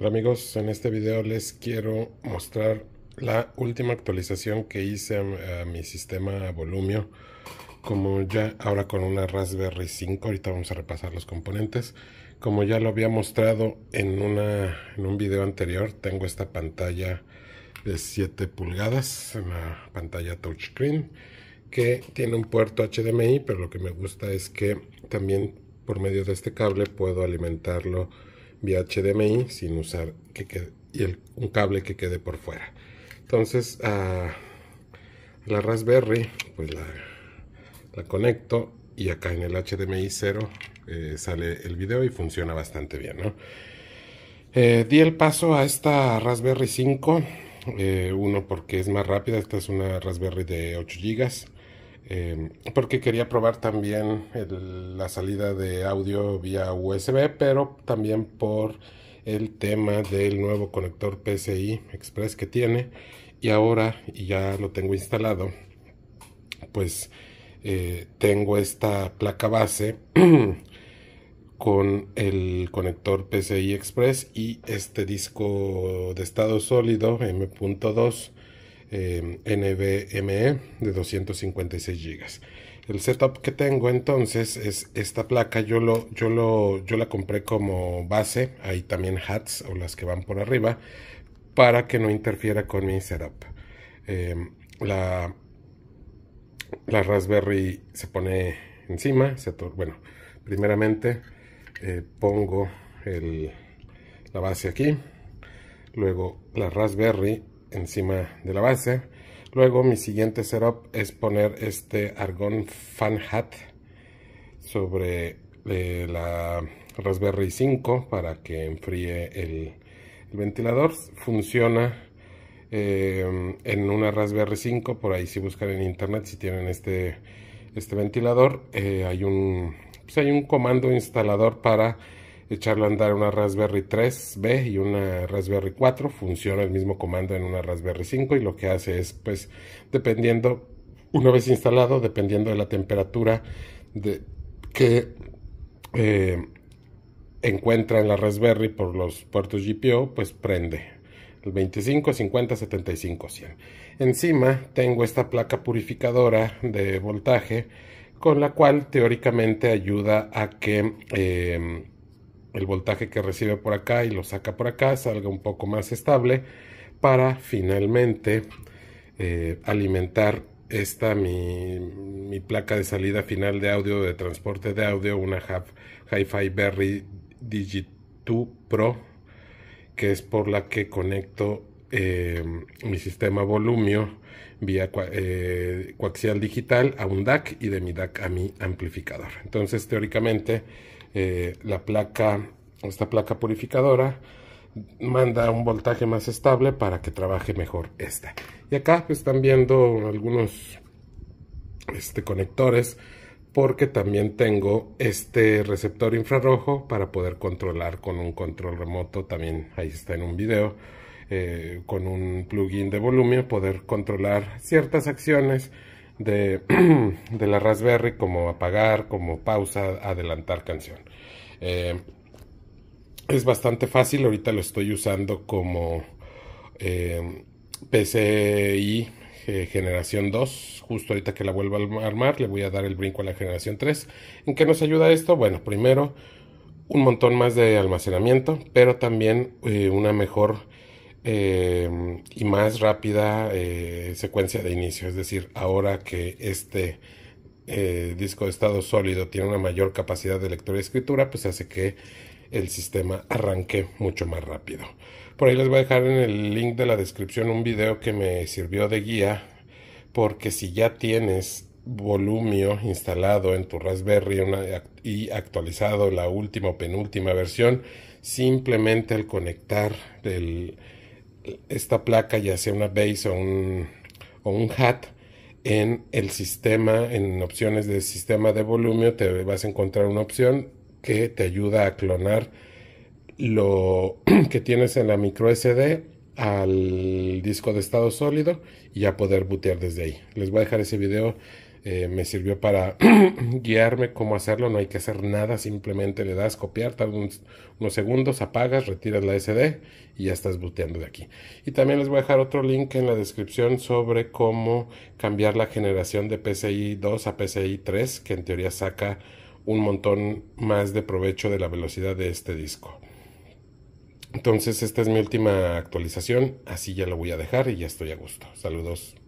Hola amigos, en este video les quiero mostrar la última actualización que hice a, mi sistema Volumio como ya ahora con una Raspberry 5, ahorita vamos a repasar los componentes como ya lo había mostrado en, en un video anterior tengo esta pantalla de 7 pulgadas una pantalla touchscreen que tiene un puerto HDMI pero lo que me gusta es que también por medio de este cable puedo alimentarlo vía HDMI sin usar un cable que quede por fuera. Entonces ah, la Raspberry pues la, conecto y acá en el HDMI 0 eh, sale el video y funciona bastante bien. Eh, di el paso a esta Raspberry 5, eh, uno porque es más rápida, esta es una Raspberry de 8 GB Em, porque quería probar también la salida de audio vía USB, pero también por el tema del nuevo conector PCI Express que tiene. Y ahora, ya lo tengo instalado, pues eh, tengo esta placa base con el conector PCI Express y este disco de estado sólido M.2 eh, NVMe de 256 GB. El setup que tengo entonces es esta placa, yo, lo, yo, lo, yo la compré como base, hay también hats o las que van por arriba, para que no interfiera con mi setup. Em, la, la Raspberry se pone encima, bueno, primeramente eh, pongo la base aquí, luego la Raspberry encima de la base. Luego mi siguiente setup es poner este argón fan hat sobre eh, la Raspberry 5 para que enfríe el, ventilador. Funciona eh, en una Raspberry 5, por ahí si buscan en internet si tienen este, este ventilador, eh, hay, un, pues, hay un comando instalador para echarlo a andar una Raspberry 3B y una Raspberry 4. Funciona el mismo comando en una Raspberry 5 y lo que hace es, pues, dependiendo, una vez instalado, dependiendo de la temperatura que eh, encuentra en la Raspberry por los puertos GPIO, pues prende. El 25, 50, 75, 100. Encima tengo esta placa purificadora de voltaje con la cual teóricamente ayuda a que... Eh, el voltaje que recibe por acá y lo saca por acá salga un poco más estable para finalmente eh, alimentar esta mi, placa de salida final de audio de transporte de audio una hi-fi berry digit 2 pro que es por la que conecto eh, mi sistema volumio vía eh, coaxial digital a un DAC y de mi DAC a mi amplificador entonces teóricamente eh, la placa, esta placa purificadora, manda un voltaje más estable para que trabaje mejor esta. Y acá están viendo algunos este, conectores porque también tengo este receptor infrarrojo para poder controlar con un control remoto, también ahí está en un video, eh, con un plugin de volumen, poder controlar ciertas acciones de, la Raspberry como apagar, como pausa, adelantar canción. Eh, es bastante fácil, ahorita lo estoy usando como eh, PCI eh, generación 2, justo ahorita que la vuelva a armar, le voy a dar el brinco a la generación 3. ¿En qué nos ayuda esto? Bueno, primero un montón más de almacenamiento, pero también una mejor Em, y más rápida eh, secuencia de inicio. Es decir, ahora que este eh, disco de estado sólido tiene una mayor capacidad de lectura y escritura, pues hace que el sistema arranque mucho más rápido. Por ahí les voy a dejar en el link de la descripción un video que me sirvió de guía, porque si ya tienes Volumio instalado en tu Raspberry y actualizado la última o penúltima versión, simplemente al conectar el esta placa, ya sea una base o un, hat, en el sistema, en opciones de sistema de volumen te vas a encontrar una opción que te ayuda a clonar lo que tienes en la micro SD al disco de estado sólido y a poder bootear desde ahí. Les voy a dejar ese video eh, me sirvió para guiarme cómo hacerlo, no hay que hacer nada, simplemente le das copiar, tarda unos, segundos, apagas, retiras la SD y ya estás booteando de aquí. Y también les voy a dejar otro link en la descripción sobre cómo cambiar la generación de PCI 2 a PCI 3, que en teoría saca un montón más de provecho de la velocidad de este disco. Entonces esta es mi última actualización, así ya lo voy a dejar y ya estoy a gusto. Saludos.